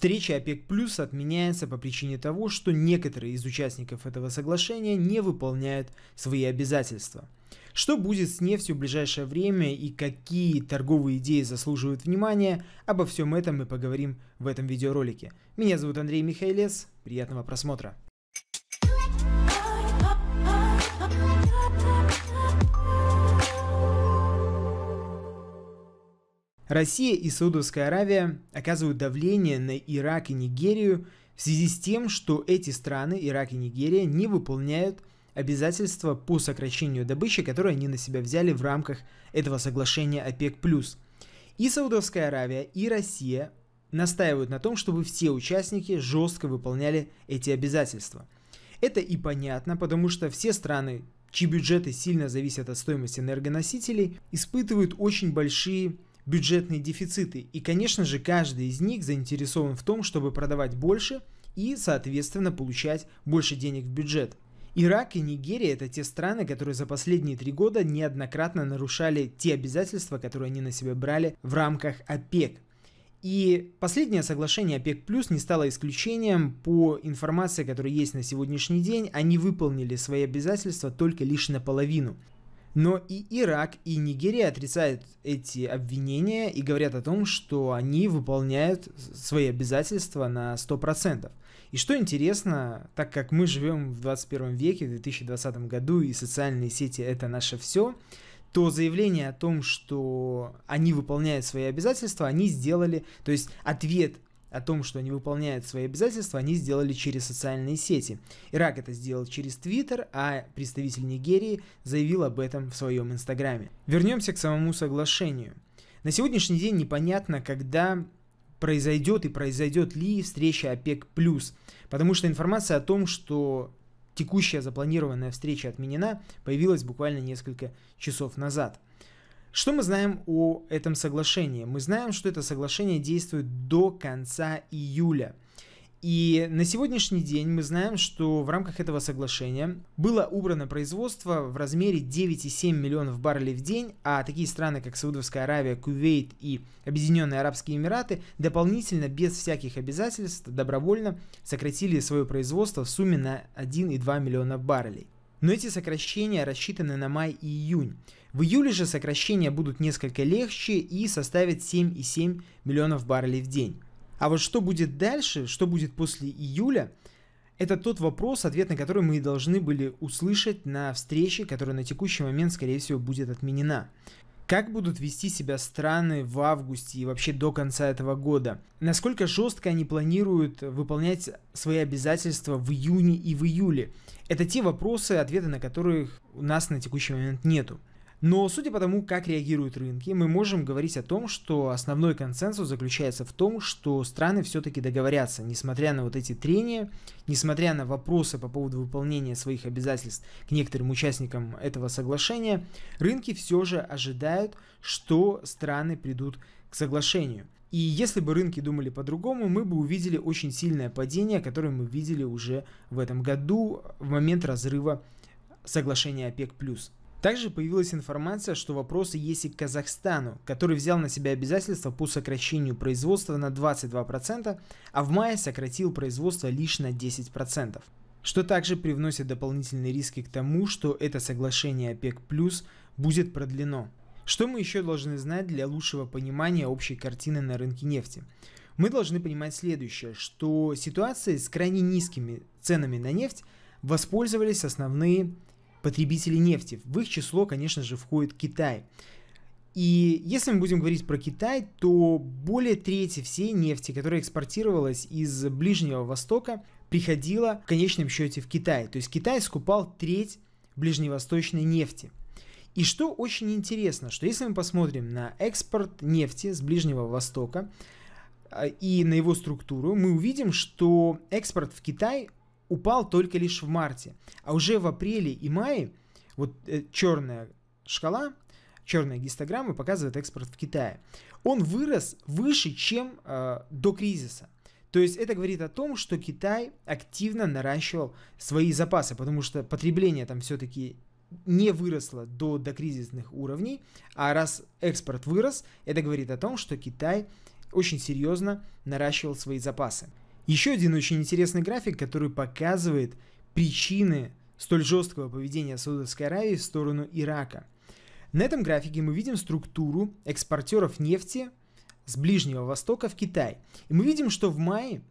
Встреча ОПЕК Плюс отменяется по причине того, что некоторые из участников этого соглашения не выполняют свои обязательства. Что будет с нефтью в ближайшее время и какие торговые идеи заслуживают внимания, обо всем этом мы поговорим в этом видеоролике. Меня зовут Андрей Михайлец, приятного просмотра. Россия и Саудовская Аравия оказывают давление на Ирак и Нигерию в связи с тем, что эти страны, Ирак и Нигерия, не выполняют обязательства по сокращению добычи, которые они на себя взяли в рамках этого соглашения ОПЕК+. И Саудовская Аравия, и Россия настаивают на том, чтобы все участники жестко выполняли эти обязательства. Это и понятно, потому что все страны, чьи бюджеты сильно зависят от стоимости энергоносителей, испытывают очень большие бюджетные дефициты. И, конечно же, каждый из них заинтересован в том, чтобы продавать больше и, соответственно, получать больше денег в бюджет. Ирак и Нигерия – это те страны, которые за последние три года неоднократно нарушали те обязательства, которые они на себя брали в рамках ОПЕК. И последнее соглашение ОПЕК+, плюс не стало исключением. По информации, которая есть на сегодняшний день, они выполнили свои обязательства только лишь наполовину. Но и Ирак, и Нигерия отрицают эти обвинения и говорят о том, что они выполняют свои обязательства на 100%. И что интересно, так как мы живем в 21 веке, в 2020 году, и социальные сети это наше все, то заявление о том, что они выполняют свои обязательства, они сделали, то есть ответ о том, что они выполняют свои обязательства, они сделали через социальные сети. Ирак это сделал через Твиттер, а представитель Нигерии заявил об этом в своем Инстаграме. Вернемся к самому соглашению. На сегодняшний день непонятно, когда произойдет и произойдет ли встреча ОПЕК+, потому что информация о том, что текущая запланированная встреча отменена, появилась буквально несколько часов назад – что мы знаем о этом соглашении? Мы знаем, что это соглашение действует до конца июля. И на сегодняшний день мы знаем, что в рамках этого соглашения было убрано производство в размере 9,7 миллионов баррелей в день, а такие страны, как Саудовская Аравия, Кувейт и Объединенные Арабские Эмираты, дополнительно, без всяких обязательств, добровольно сократили свое производство в сумме на 1,2 миллиона баррелей. Но эти сокращения рассчитаны на май и июнь. В июле же сокращения будут несколько легче и составят 7,7 миллионов баррелей в день. А вот что будет дальше, что будет после июля, это тот вопрос, ответ на который мы и должны были услышать на встрече, которая на текущий момент, скорее всего, будет отменена. Как будут вести себя страны в августе и вообще до конца этого года? Насколько жестко они планируют выполнять свои обязательства в июне и в июле? Это те вопросы, ответы на которых у нас на текущий момент нету. Но судя по тому, как реагируют рынки, мы можем говорить о том, что основной консенсус заключается в том, что страны все-таки договорятся, несмотря на вот эти трения, несмотря на вопросы по поводу выполнения своих обязательств к некоторым участникам этого соглашения, рынки все же ожидают, что страны придут к соглашению. И если бы рынки думали по-другому, мы бы увидели очень сильное падение, которое мы видели уже в этом году в момент разрыва соглашения ОПЕК+. Также появилась информация, что вопросы есть и к Казахстану, который взял на себя обязательства по сокращению производства на 22%, а в мае сократил производство лишь на 10%. Что также привносит дополнительные риски к тому, что это соглашение ОПЕК+, будет продлено. Что мы еще должны знать для лучшего понимания общей картины на рынке нефти? Мы должны понимать следующее, что ситуации с крайне низкими ценами на нефть воспользовались основные потребители нефти. В их число, конечно же, входит Китай. И если мы будем говорить про Китай, то более трети всей нефти, которая экспортировалась из Ближнего Востока, приходила в конечном счете в Китай. То есть Китай скупал треть ближневосточной нефти. И что очень интересно, что если мы посмотрим на экспорт нефти с Ближнего Востока а, и на его структуру, мы увидим, что экспорт в Китай упал только лишь в марте. А уже в апреле и мае вот э, черная шкала, черная гистограмма показывает экспорт в Китае. Он вырос выше, чем э, до кризиса. То есть это говорит о том, что Китай активно наращивал свои запасы, потому что потребление там все-таки не выросло до докризисных уровней, а раз экспорт вырос, это говорит о том, что Китай очень серьезно наращивал свои запасы. Еще один очень интересный график, который показывает причины столь жесткого поведения Саудовской Аравии в сторону Ирака. На этом графике мы видим структуру экспортеров нефти с Ближнего Востока в Китай. И мы видим, что в мае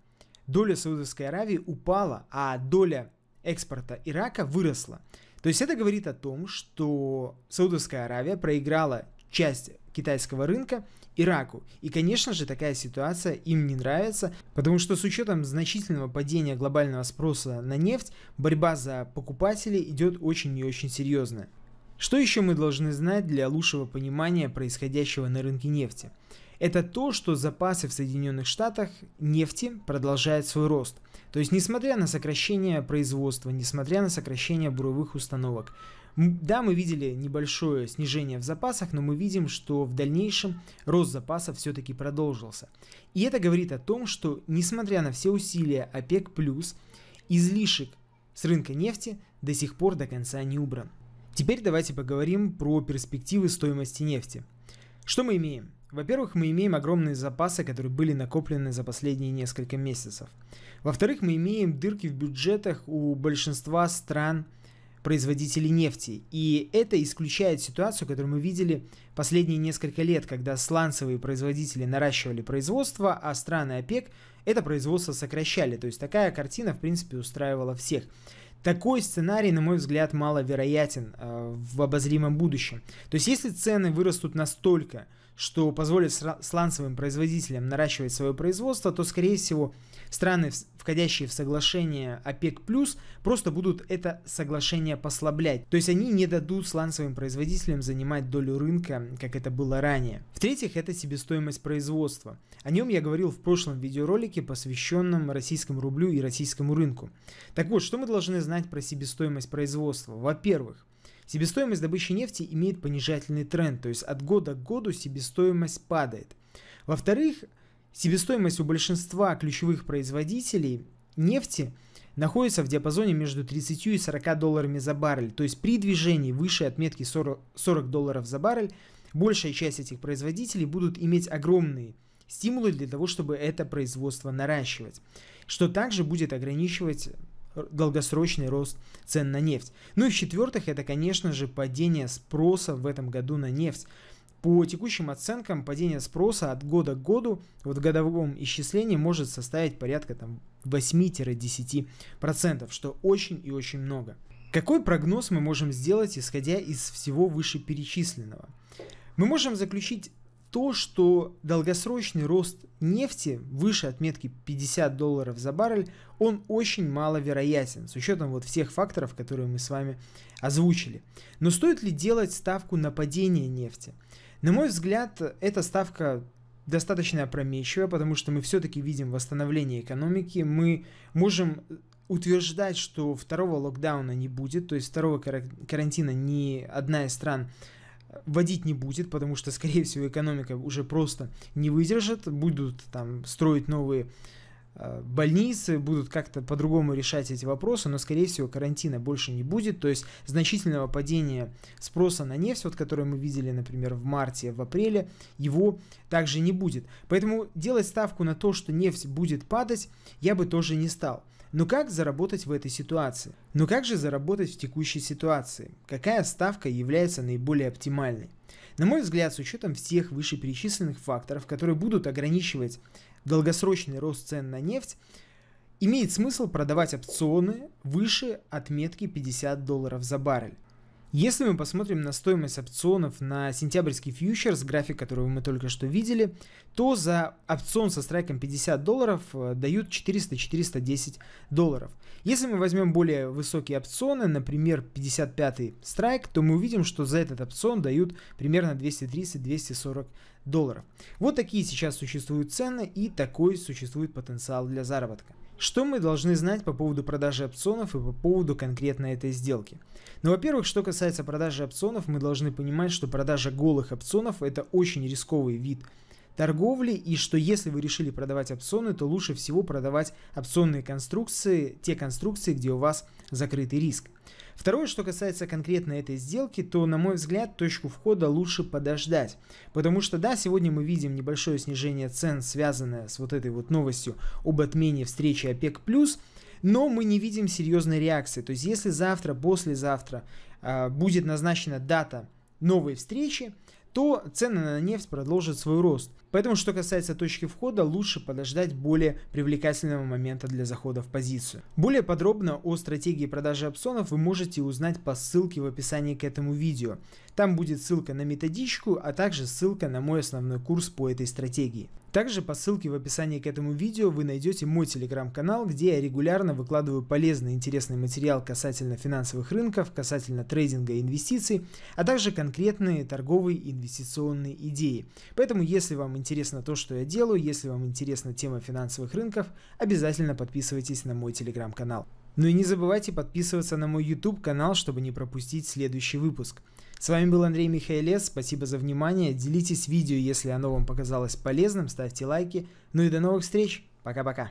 доля Саудовской Аравии упала, а доля экспорта Ирака выросла. То есть это говорит о том, что Саудовская Аравия проиграла часть китайского рынка Ираку. И, конечно же, такая ситуация им не нравится, потому что с учетом значительного падения глобального спроса на нефть, борьба за покупателей идет очень и очень серьезно. Что еще мы должны знать для лучшего понимания происходящего на рынке нефти? Это то, что запасы в Соединенных Штатах нефти продолжают свой рост. То есть, несмотря на сокращение производства, несмотря на сокращение буровых установок, да, мы видели небольшое снижение в запасах, но мы видим, что в дальнейшем рост запасов все-таки продолжился. И это говорит о том, что несмотря на все усилия ОПЕК+, излишек с рынка нефти до сих пор до конца не убран. Теперь давайте поговорим про перспективы стоимости нефти. Что мы имеем? Во-первых, мы имеем огромные запасы, которые были накоплены за последние несколько месяцев. Во-вторых, мы имеем дырки в бюджетах у большинства стран – производителей нефти. И это исключает ситуацию, которую мы видели последние несколько лет, когда сланцевые производители наращивали производство, а страны ОПЕК это производство сокращали. То есть такая картина, в принципе, устраивала всех. Такой сценарий, на мой взгляд, маловероятен э, в обозримом будущем. То есть если цены вырастут настолько, что позволит сланцевым производителям наращивать свое производство, то, скорее всего, страны, входящие в соглашение ОПЕК+, просто будут это соглашение послаблять. То есть они не дадут сланцевым производителям занимать долю рынка, как это было ранее. В-третьих, это себестоимость производства. О нем я говорил в прошлом видеоролике, посвященном российскому рублю и российскому рынку. Так вот, что мы должны знать про себестоимость производства? Во-первых, Себестоимость добычи нефти имеет понижательный тренд, то есть от года к году себестоимость падает. Во-вторых, себестоимость у большинства ключевых производителей нефти находится в диапазоне между 30 и 40 долларами за баррель, то есть при движении выше отметки 40, 40 долларов за баррель большая часть этих производителей будут иметь огромные стимулы для того, чтобы это производство наращивать, что также будет ограничивать долгосрочный рост цен на нефть. Ну и в-четвертых, это, конечно же, падение спроса в этом году на нефть. По текущим оценкам, падение спроса от года к году вот в годовом исчислении может составить порядка там, 8-10%, что очень и очень много. Какой прогноз мы можем сделать, исходя из всего вышеперечисленного? Мы можем заключить то, что долгосрочный рост нефти выше отметки 50 долларов за баррель, он очень маловероятен, с учетом вот всех факторов, которые мы с вами озвучили. Но стоит ли делать ставку на падение нефти? На мой взгляд, эта ставка достаточно опрометчивая, потому что мы все-таки видим восстановление экономики, мы можем утверждать, что второго локдауна не будет, то есть второго карантина ни одна из стран вводить не будет, потому что, скорее всего, экономика уже просто не выдержит, будут там строить новые э, больницы, будут как-то по-другому решать эти вопросы, но, скорее всего, карантина больше не будет, то есть значительного падения спроса на нефть, вот которое мы видели, например, в марте, в апреле, его также не будет. Поэтому делать ставку на то, что нефть будет падать, я бы тоже не стал. Но «Ну как заработать в этой ситуации? Но ну как же заработать в текущей ситуации? Какая ставка является наиболее оптимальной? На мой взгляд, с учетом всех вышеперечисленных факторов, которые будут ограничивать долгосрочный рост цен на нефть, имеет смысл продавать опционы выше отметки 50 долларов за баррель. Если мы посмотрим на стоимость опционов на сентябрьский фьючерс, график которого мы только что видели, то за опцион со страйком 50 долларов э, дают 400-410 долларов. Если мы возьмем более высокие опционы, например 55 й страйк, то мы увидим, что за этот опцион дают примерно 230-240 долларов. Вот такие сейчас существуют цены и такой существует потенциал для заработка. Что мы должны знать по поводу продажи опционов и по поводу конкретно этой сделки? Ну, во-первых, что касается продажи опционов, мы должны понимать, что продажа голых опционов – это очень рисковый вид торговли, и что если вы решили продавать опционы, то лучше всего продавать опционные конструкции, те конструкции, где у вас – закрытый риск. Второе, что касается конкретно этой сделки, то, на мой взгляд, точку входа лучше подождать. Потому что, да, сегодня мы видим небольшое снижение цен, связанное с вот этой вот новостью об отмене встречи ОПЕК+, но мы не видим серьезной реакции. То есть, если завтра, послезавтра э, будет назначена дата новой встречи, то цены на нефть продолжат свой рост. Поэтому, что касается точки входа, лучше подождать более привлекательного момента для захода в позицию. Более подробно о стратегии продажи опционов вы можете узнать по ссылке в описании к этому видео. Там будет ссылка на методичку, а также ссылка на мой основной курс по этой стратегии. Также по ссылке в описании к этому видео вы найдете мой телеграм-канал, где я регулярно выкладываю полезный и интересный материал касательно финансовых рынков, касательно трейдинга и инвестиций, а также конкретные торговые и инвестиционные идеи. Поэтому, если вам интересно то, что я делаю, если вам интересна тема финансовых рынков, обязательно подписывайтесь на мой телеграм-канал. Ну и не забывайте подписываться на мой YouTube канал, чтобы не пропустить следующий выпуск. С вами был Андрей Михайлес, спасибо за внимание, делитесь видео, если оно вам показалось полезным, ставьте лайки, ну и до новых встреч, пока-пока.